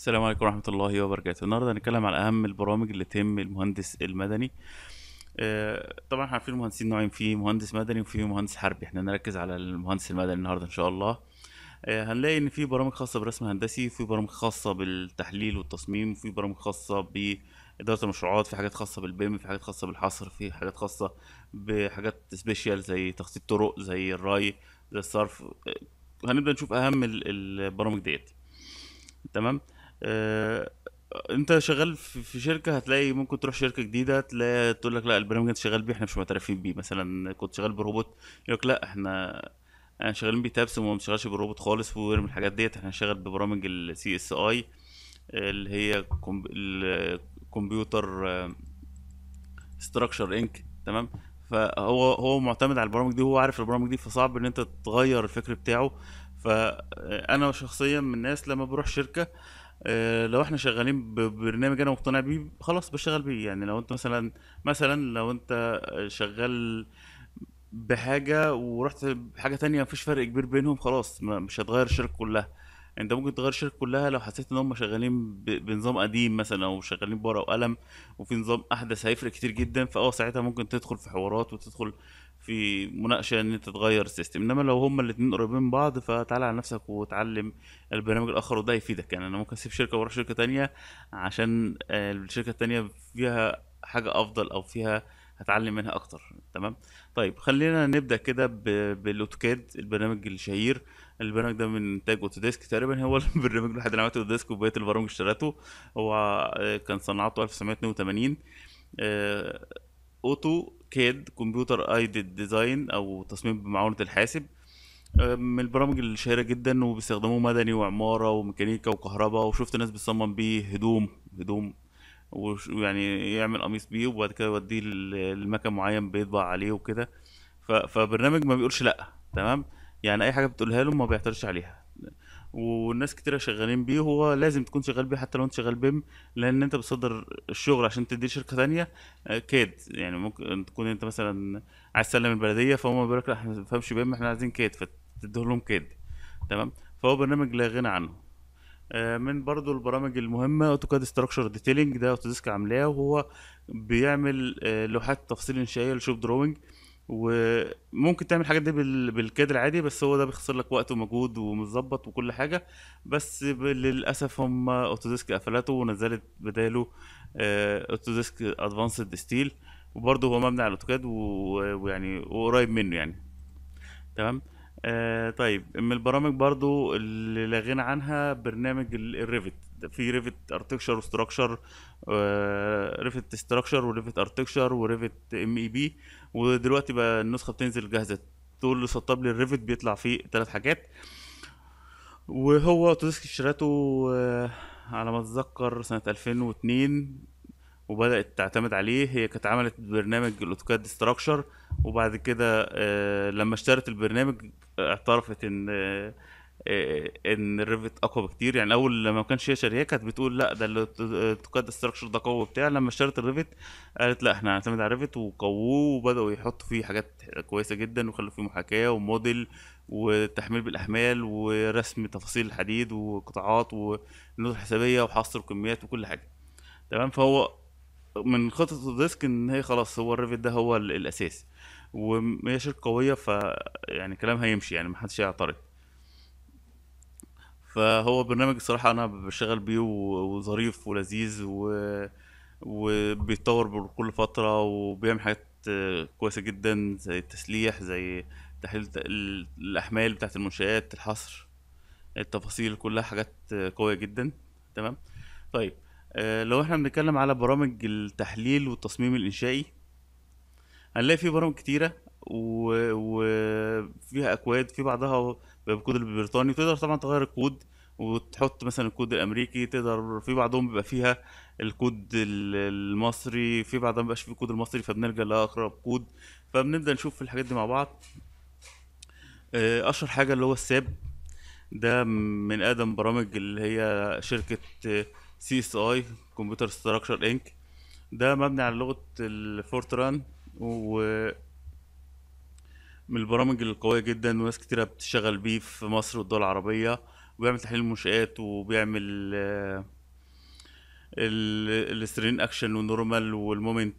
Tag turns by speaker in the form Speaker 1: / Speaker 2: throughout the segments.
Speaker 1: السلام عليكم ورحمة الله وبركاته النهاردة هنتكلم على أهم البرامج اللي تهم المهندس المدني آه، طبعا احنا عارفين المهندسين نوعين في مهندس مدني وفي مهندس حربي احنا نركز على المهندس المدني النهاردة إن شاء الله آه، هنلاقي ان في برامج خاصه بالرسم الهندسي وفي برامج خاصه بالتحليل والتصميم وفي برامج خاصه باداره المشروعات في حاجات خاصه بالبيم في حاجات خاصه بالحصر في حاجات خاصه بحاجات سبيشال زي تخطيط طرق زي الري زي الصرف آه، هنبدا نشوف اهم البرامج ديت تمام آه انت شغال في شركه هتلاقي ممكن تروح شركه جديده تلاقي تقول لك لا البرنامج انت شغال بيه احنا مش معترفين بيه مثلا كنت شغال بروبوت يقول لك لا احنا احنا شغالين بيه تابس وما بنشتغلش بروبوت خالص وغير من الحاجات ديت احنا شغال ببرامج السي اس اي اللي هي الكمبيوتر ستراكشر انك تمام فهو هو معتمد على البرامج دي وهو عارف البرامج دي فصعب ان انت تغير الفكر بتاعه فانا شخصيا من الناس لما بروح شركه آه، لو احنا شغالين ببرنامج انا مقتنع بيه خلاص بشتغل بيه يعني لو انت مثلا مثلا لو انت شغال بحاجه ورحت بحاجه تانية مفيش فرق كبير بينهم خلاص مش هتغير الشركه كلها انت ممكن تغير الشركه كلها لو حسيت ان هم شغالين بنظام قديم مثلا او شغالين بورقه وقلم وفي نظام احدث هيفرق كتير جدا فاه ساعتها ممكن تدخل في حوارات وتدخل في مناقشه ان انت تغير السيستم انما لو هما الاثنين قريبين من بعض فتعالى على نفسك وتعلم البرنامج الاخر وده يفيدك يعني انا ممكن اسيب شركه واروح شركه تانية عشان آه، الشركه التانية فيها حاجه افضل او فيها هتعلم منها اكتر تمام طيب خلينا نبدا كده بالاوتوكاد البرنامج الشهير البرنامج ده من انتاج اوتوديسك تقريبا هو البرنامج الوحيد اللي عملته اوتوديسك وبقيه البرامج اشترته هو آه، كان صنعته 1982 آه، اوتو كيد كمبيوتر ايدد ديزاين او تصميم بمعونه الحاسب آه، من البرامج الشهيره جدا وبيستخدموه مدني وعماره وميكانيكا وكهرباء وشفت ناس بتصمم بيه هدوم هدوم ويعني يعمل قميص بيه وبعد كده يوديه لمكان معين بيطبع عليه وكده فبرنامج ما بيقولش لا تمام يعني اي حاجه بتقولها له ما بيعترضش عليها والناس كتيره شغالين بيه هو لازم تكون شغال بيه حتى لو انت شغال بيم لان انت بتصدر الشغل عشان تديه شركه تانية آه، كاد يعني ممكن تكون انت مثلا عايز تسلم البلديه فهم بيقول لك لا احنا ما بنفهمش بيم احنا عايزين كاد فتديه لهم كاد تمام فهو برنامج لا غنى عنه آه، من برضو البرامج المهمه اوتوكاد ستراكشر ديتيلنج ده اوتوديسك عاملاه وهو بيعمل آه، لوحات تفصيل انشائيه لشوب دروينج وممكن تعمل الحاجات دي بالكادر عادي بس هو ده بيخسر لك وقت ومجهود ومتظبط وكل حاجه بس للاسف هم اوتوديسك قفلته ونزلت بداله آه، اوتوديسك ادفانسد ستيل وبرضه هو مبني على الاوتوكاد ويعني وقريب منه يعني تمام آه طيب من البرامج برضو اللي لا غنى عنها برنامج الريفت في ريفت ارتكشر وستراكشر ريفت ستراكشر وريفت ارتكشر وريفت ام اي بي ودلوقتي بقى النسخه بتنزل جاهزه تقول اللي سطب لي الريفت بيطلع فيه ثلاث حاجات وهو اوتوديسك اشتريته آه، على ما اتذكر سنه 2002 وبدات تعتمد عليه هي كانت عملت برنامج الاوتوكاد ستراكشر وبعد كده آه، لما اشترت البرنامج اعترفت ان آه، آه، ان الريفت اقوى بكتير يعني اول لما ما كانش هي شركه كانت بتقول لا ده التوكاد استراكشر ده قوي وبتاع لما اشترت الريفت قالت لا احنا هنعتمد على الريفت وقووه وبداوا يحطوا فيه حاجات كويسه جدا وخلوا فيه محاكاه وموديل وتحميل بالاحمال ورسم تفاصيل الحديد وقطاعات والنود حسابيه وحصر وكميات وكل حاجه تمام فهو من خطه الديسك ان هي خلاص هو الريفت ده هو الاساس وهي شركه قويه ف يعني كلام هيمشي يعني محدش هيعترض فهو برنامج الصراحه انا بشتغل بيه وظريف ولذيذ و... وبيتطور كل فتره وبيعمل حاجات كويسه جدا زي التسليح زي تحليل الاحمال بتاعه المنشات الحصر التفاصيل كلها حاجات قويه جدا تمام طيب آه، لو احنا بنتكلم على برامج التحليل والتصميم الانشائي هنلاقي في برامج كتيره وفيها اكواد في بعضها بالكود البريطاني وتقدر طبعا تغير الكود وتحط مثلا الكود الامريكي تقدر في بعضهم بيبقى فيها الكود المصري في بعضهم مبقاش فيه الكود المصري فبنلجا لاقرب كود فبنبدا نشوف الحاجات دي مع بعض آه، اشهر حاجه اللي هو الساب ده من اقدم برامج اللي هي شركه سي اس اي كمبيوتر ستراكشر انك ده مبني على لغه الفورتران و من البرامج القويه جدا وناس كتيره بتشتغل بيه في مصر والدول العربيه وبيعمل تحليل المنشآت وبيعمل آه، السترين اكشن والنورمال والمومنت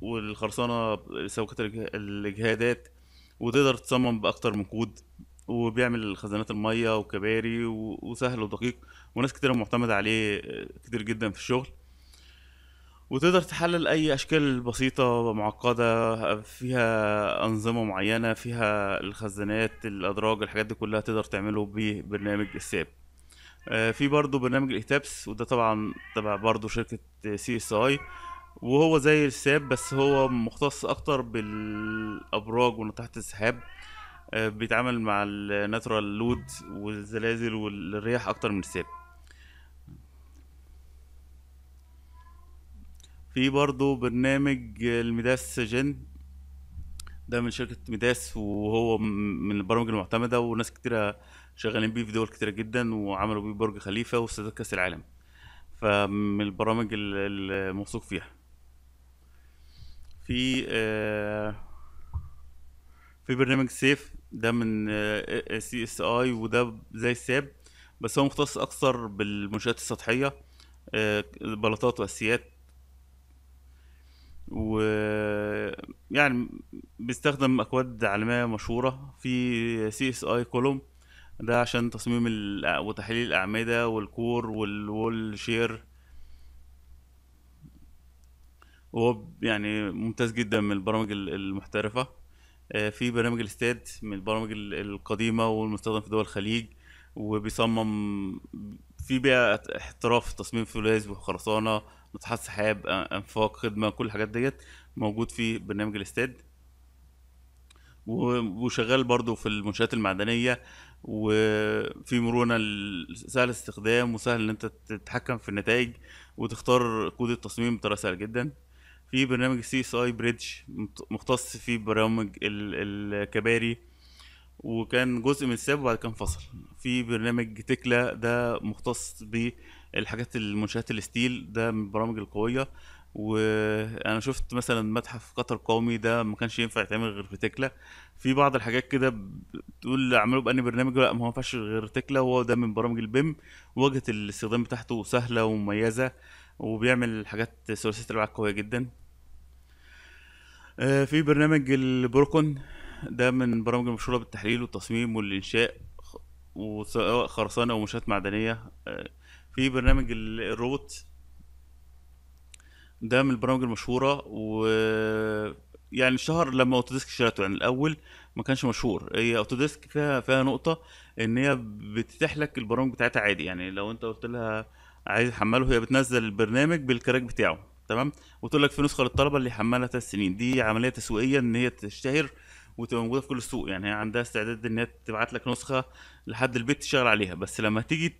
Speaker 1: والخرسانه سوكه الاجهادات وتقدر تصمم باكتر من كود وبيعمل خزانات الميه وكباري وسهل ودقيق وناس كتيرة معتمدة عليه آه، كتير جدا في الشغل وتقدر تحلل اي اشكال بسيطه معقده فيها انظمه معينه فيها الخزانات الادراج الحاجات دي كلها تقدر تعمله ببرنامج الساب آه، في برضه برنامج الايتابس وده طبعا تبع برضه شركه سي اس اي وهو زي الساب بس هو مختص اكتر بالابراج ونطحات السحاب آه، بيتعامل مع الناترال لود والزلازل والرياح اكتر من الساب في برضو برنامج المداس جن ده من شركة مداس وهو من البرامج المعتمدة وناس كتيرة شغالين بيه في دول كتيرة جدا وعملوا بيه برج خليفة واستضافة كأس العالم فمن البرامج الموثوق فيها في آه، في برنامج سيف ده من آه، سي اس اي وده زي الساب بس هو مختص اكثر بالمنشآت السطحية آه، بلاطات واسيات و يعني بيستخدم اكواد عالميه مشهوره في سي اس اي كولوم ده عشان تصميم ال... وتحليل الاعمده والكور والوول شير هو يعني ممتاز جدا من البرامج المحترفه آه، في برنامج الاستاد من البرامج القديمه والمستخدم في دول الخليج وبيصمم في بيئه احتراف تصميم فولاذ وخرسانه ناطحات سحاب انفاق آه، آه، خدمه كل الحاجات ديت موجود في برنامج الاستاد وشغال برضو في المنشآت المعدنية وفي مرونة سهل الاستخدام وسهل ان انت تتحكم في النتائج وتختار كود التصميم بطريقة سهلة جدا في برنامج سي اس اي بريدج مختص في برامج الكباري وكان جزء من الساب وبعد كده انفصل في برنامج تكلا ده مختص ب الحاجات المنشات الستيل ده من البرامج القويه وانا شفت مثلا متحف قطر قومي ده ما كانش ينفع يتعمل غير في تكله في بعض الحاجات كده بتقول اعمله بأني برنامج لا ما هو فش غير تكله وهو ده من برامج البيم واجهه الاستخدام بتاعته سهله ومميزه وبيعمل حاجات ثلاثيه الابعاد قويه جدا آه، في برنامج البروكن ده من برامج المشهوره بالتحليل والتصميم والانشاء وسواء خرسانه او منشات معدنيه آه، في برنامج الروبوت ده من البرامج المشهوره و يعني اشتهر لما اوتوديسك اشترته يعني الاول ما كانش مشهور هي اوتوديسك فيها فيها نقطه ان هي بتتيح لك البرامج بتاعتها عادي يعني لو انت قلت لها عايز تحمله هي بتنزل البرنامج بالكراك بتاعه تمام وتقول لك في نسخه للطلبه اللي حملها ثلاث سنين دي عمليه تسويقيه ان هي تشتهر وتبقى موجوده في كل السوق يعني هي عندها استعداد ان هي تبعت لك نسخه لحد البيت تشتغل عليها بس لما تيجي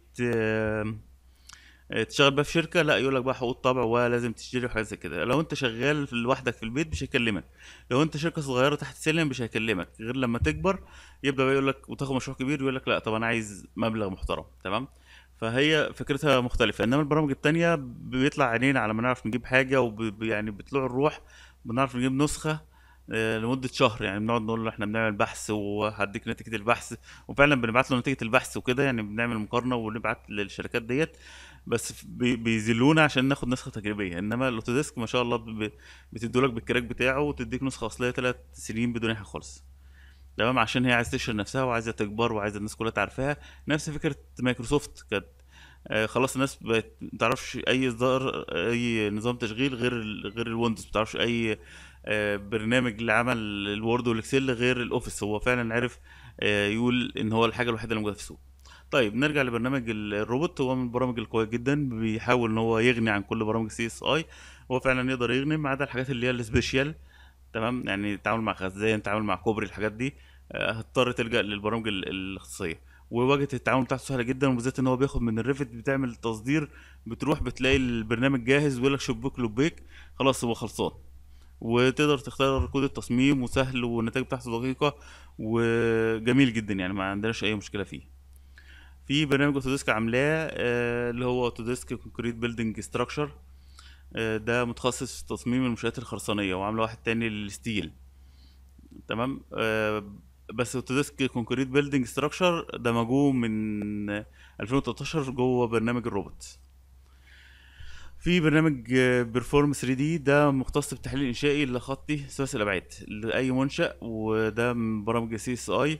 Speaker 1: تشتغل بقى في شركه لا يقول لك بقى حقوق طبع ولازم تشتري وحاجات زي كده لو انت شغال لوحدك في البيت مش هيكلمك لو انت شركه صغيره تحت سلم مش هيكلمك غير لما تكبر يبدا بقى يقول لك وتاخد مشروع كبير يقول لك لا طب انا عايز مبلغ محترم تمام فهي فكرتها مختلفه انما البرامج التانية بيطلع عينينا على ما نعرف نجيب حاجه ويعني بطلوع الروح بنعرف نجيب نسخه آه، لمده شهر يعني بنقعد نقول له احنا بنعمل بحث وهديك نتيجه البحث وفعلا بنبعت له نتيجه البحث وكده يعني بنعمل مقارنه ونبعت للشركات ديت بس بيذلونا عشان ناخد نسخه تجريبيه انما الاوتوديسك ما شاء الله لك بالكراك بتاعه وتديك نسخه اصليه ثلاث سنين بدون اي حاجه خالص تمام عشان هي عايزه تشهر نفسها وعايزه تكبر وعايزه الناس كلها تعرفها نفس فكره مايكروسوفت كانت آه، خلاص الناس بقت ما تعرفش اي اصدار اي نظام تشغيل غير غير الويندوز ما تعرفش اي آه، برنامج لعمل الوورد والاكسل غير الاوفيس هو فعلا عرف آه، يقول ان هو الحاجه الوحيده اللي موجوده في السوق طيب نرجع لبرنامج الروبوت هو من البرامج القويه جدا بيحاول ان هو يغني عن كل برامج سي اس اي هو فعلا يقدر يغني ما عدا الحاجات اللي هي السبيشال تمام يعني التعامل مع خزان التعامل مع كوبري الحاجات دي آه، هتضطر تلجا للبرامج الاختصاصيه وواجهه التعامل بتاعته سهله جدا وبالذات ان هو بياخد من الريفت بتعمل تصدير بتروح بتلاقي البرنامج جاهز ويقول لك شبك لبيك خلاص هو خلصان وتقدر تختار كود التصميم وسهل والنتائج بتاعته دقيقه وجميل جدا يعني ما عندناش اي مشكله فيه في برنامج اوتوديسك عاملاه آه، اللي هو اوتوديسك كونكريت بيلدنج ستراكشر آه، ده متخصص في تصميم المنشآت الخرسانية وعامله واحد تاني للستيل تمام آه، بس اوتوديسك كونكريت بيلدنج ستراكشر دمجوه من 2013 جوه برنامج الروبوت في برنامج بيرفورم 3 دي ده مختص بالتحليل الانشائي لخطي ثلاثي الابعاد لاي منشا وده من برامج سي اس اي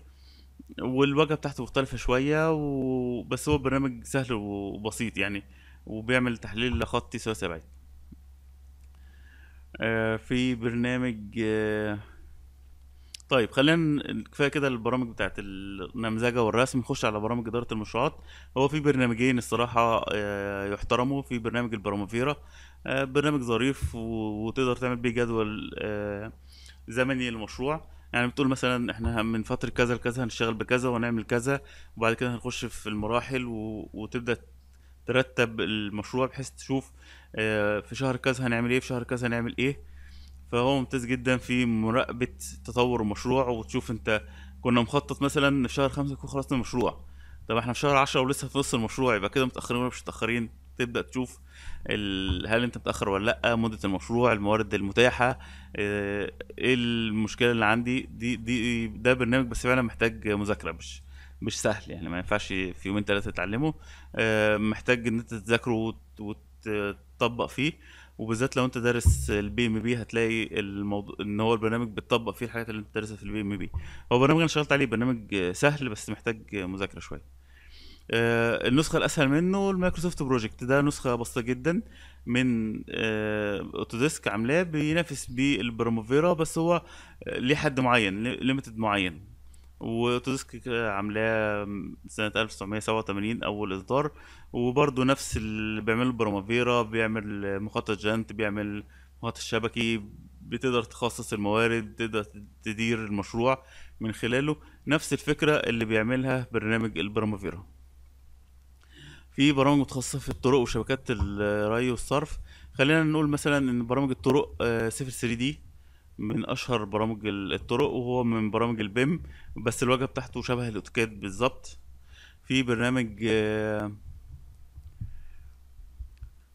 Speaker 1: والواجهه بتاعته مختلفه شويه وبس بس هو برنامج سهل وبسيط يعني وبيعمل تحليل لخطي ثلاثي سبعي آه، في برنامج آه، طيب خلينا كفايه كده البرامج بتاعت النمذجه والرسم نخش على برامج اداره المشروعات هو في برنامجين الصراحه آه، يحترموا في برنامج البراموفيرا برنامج ظريف وتقدر تعمل بيه جدول زمني للمشروع يعني بتقول مثلا احنا من فتره كذا لكذا هنشتغل بكذا وهنعمل كذا وبعد كده هنخش في المراحل و... وتبدا ترتب المشروع بحيث تشوف آه، في شهر كذا هنعمل ايه في شهر كذا هنعمل ايه فهو ممتاز جدا في مراقبه تطور المشروع وتشوف انت كنا مخطط مثلا في شهر خمسة يكون خلصنا المشروع طب احنا في شهر عشرة ولسه في نص المشروع يبقى كده متاخرين ولا مش متاخرين تبدا تشوف هل انت متاخر ولا لا مده المشروع الموارد المتاحه آه، ايه المشكله اللي عندي دي دي ده برنامج بس فعلا محتاج مذاكره مش مش سهل يعني ما ينفعش في يومين ثلاثه تتعلمه آه، محتاج ان انت تذاكره وتطبق فيه وبالذات لو انت دارس البي ام بي هتلاقي الموضوع ان هو البرنامج بتطبق فيه الحاجات اللي انت دارسها في البي ام بي هو برنامج انا اشتغلت عليه برنامج سهل بس محتاج مذاكره شويه آه، النسخه الاسهل منه المايكروسوفت بروجكت ده نسخه بسيطه جدا من آه، اوتوديسك عاملاه بينافس بالبراموفيرا بس هو ليه حد معين ليميتد معين واوتوديسك عاملاه سنة 1987 أول إصدار وبرضه نفس اللي بيعمله برامافيرا بيعمل مخطط جانت بيعمل مخطط شبكي بتقدر تخصص الموارد تقدر تدير المشروع من خلاله نفس الفكرة اللي بيعملها برنامج البرامافيرا في برامج متخصصه في الطرق وشبكات الري والصرف خلينا نقول مثلا ان برامج الطرق آه، صفر 3 دي من اشهر برامج الطرق وهو من برامج البيم بس الواجهه بتاعته شبه الاوتوكاد بالظبط في برنامج آه،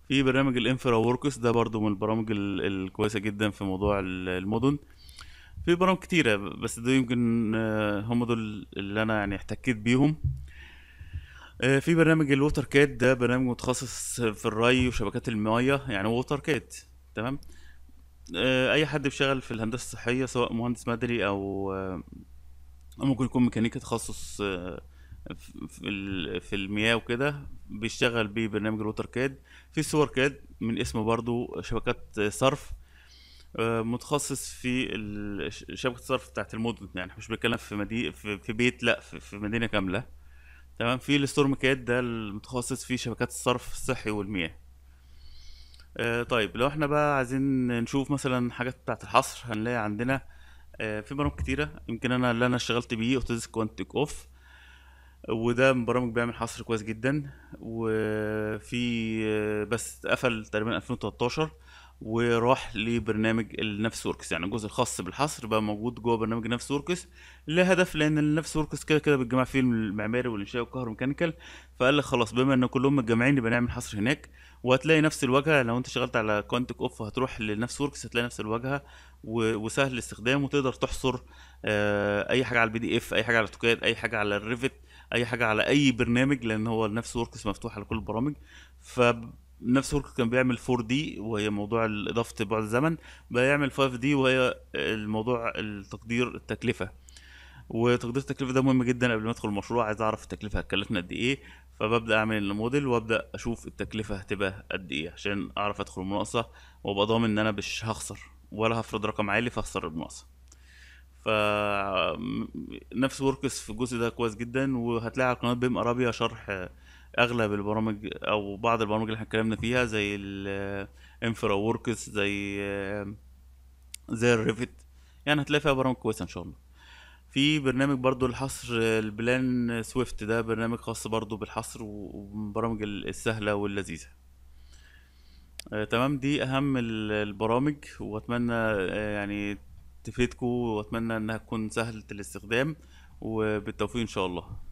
Speaker 1: في برنامج الانفرا وركس ده برضو من البرامج الكويسه جدا في موضوع المدن في برامج كتيره بس دول يمكن آه، هم دول اللي انا يعني احتكيت بيهم آه، في برنامج الووتر كات ده برنامج متخصص في الري وشبكات المياه يعني ووتر كات تمام آه، اي حد بيشتغل في الهندسه الصحيه سواء مهندس مدني او آه، ممكن يكون ميكانيكي تخصص في في المياه وكده بيشتغل ببرنامج الوتر كاد في سور كاد من اسمه برضو شبكات صرف متخصص في شبكه الصرف بتاعت المدن يعني مش بيتكلم في مدي... في بيت لا في مدينه كامله تمام في الستورم كات ده المتخصص في شبكات الصرف الصحي والمياه آه، طيب لو احنا بقى عايزين نشوف مثلا حاجات بتاعت الحصر هنلاقي عندنا آه، في برامج كتيرة يمكن انا اللي انا اشتغلت بيه اوتوزيس كوانتيك اوف وده برامج بيعمل حصر كويس جدا وفي آه، بس اتقفل تقريبا 2013 وراح لبرنامج النفس وركس يعني الجزء الخاص بالحصر بقى موجود جوه برنامج النفس وركس لهدف لان النفس وركس كده كده بتجمع فيه المعماري والانشاء والكهروميكانيكال فقال لك خلاص بما ان كلهم متجمعين يبقى نعمل حصر هناك وهتلاقي نفس الواجهه يعني لو انت اشتغلت على كوانتك اوف هتروح لنفس وركس هتلاقي نفس الواجهه وسهل الاستخدام وتقدر تحصر آه، اي حاجه على البي دي اف اي حاجه على توكاد اي حاجه على الريفت اي حاجه على اي برنامج لان هو نفس وركس مفتوح على كل البرامج ف نفس هولك كان بيعمل 4 دي وهي موضوع اضافه بعد الزمن بقى يعمل 5 دي وهي الموضوع التقدير التكلفه وتقدير التكلفه ده مهم جدا قبل ما ادخل المشروع عايز اعرف التكلفه هتكلفنا قد ايه فببدا اعمل الموديل وابدا اشوف التكلفه هتبقى قد ايه عشان اعرف ادخل المناقصه وابقى ضامن ان انا مش هخسر ولا هفرض رقم عالي فاخسر المناقصه ف نفس وركس في الجزء ده كويس جدا وهتلاقي على قناه بيم ارابيا شرح اغلب البرامج او بعض البرامج اللي احنا اتكلمنا فيها زي الانفرا وركس زي زي الريفت يعني هتلاقي فيها برامج كويسه ان شاء الله في برنامج برضو لحصر البلان سويفت ده برنامج خاص برضو بالحصر وبرامج السهله واللذيذه آه تمام دي اهم البرامج واتمنى آه يعني تفيدكم واتمنى انها تكون سهله الاستخدام وبالتوفيق ان شاء الله